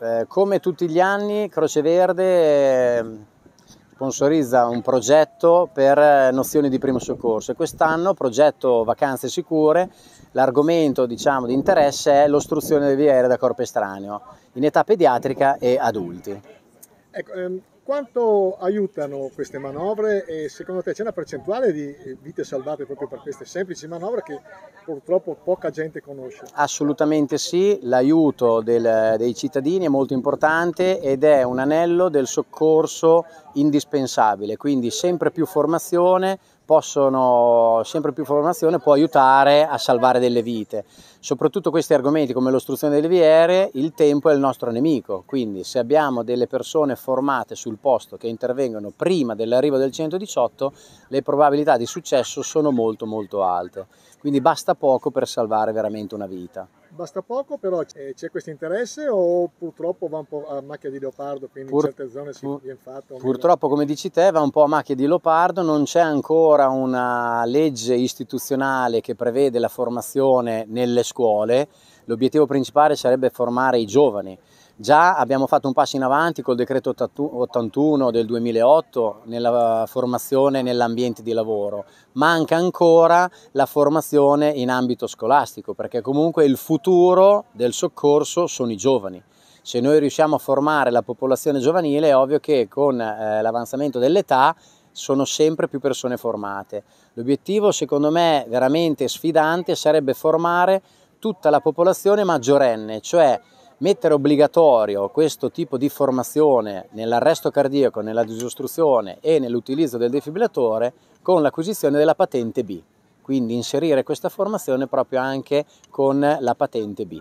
Eh, come tutti gli anni Croce Verde ehm, sponsorizza un progetto per eh, nozioni di primo soccorso e quest'anno progetto vacanze sicure, l'argomento diciamo, di interesse è l'ostruzione delle vie aeree da corpo estraneo in età pediatrica e adulti. Ecco, ehm quanto aiutano queste manovre e secondo te c'è una percentuale di eh, vite salvate proprio per queste semplici manovre che purtroppo poca gente conosce? Assolutamente sì, l'aiuto dei cittadini è molto importante ed è un anello del soccorso indispensabile, quindi sempre più formazione, possono, sempre più formazione, può aiutare a salvare delle vite. Soprattutto questi argomenti come l'ostruzione delle vie aeree, il tempo è il nostro nemico, quindi se abbiamo delle persone formate sul posto che intervengono prima dell'arrivo del 118, le probabilità di successo sono molto molto alte, quindi basta poco per salvare veramente una vita basta poco, però eh, c'è questo interesse o purtroppo va un po' a macchia di leopardo, quindi pur, in certe zone si pur, viene fatto? Purtroppo, meno. come dici te, va un po' a macchia di leopardo, non c'è ancora una legge istituzionale che prevede la formazione nelle scuole, l'obiettivo principale sarebbe formare i giovani. Già abbiamo fatto un passo in avanti col decreto 81 del 2008 nella formazione nell'ambiente di lavoro, manca ancora la formazione in ambito scolastico perché comunque il futuro del soccorso sono i giovani se noi riusciamo a formare la popolazione giovanile è ovvio che con eh, l'avanzamento dell'età sono sempre più persone formate. L'obiettivo secondo me veramente sfidante sarebbe formare tutta la popolazione maggiorenne, cioè mettere obbligatorio questo tipo di formazione nell'arresto cardiaco, nella disostruzione e nell'utilizzo del defibrillatore con l'acquisizione della patente B. Quindi inserire questa formazione proprio anche con la patente B.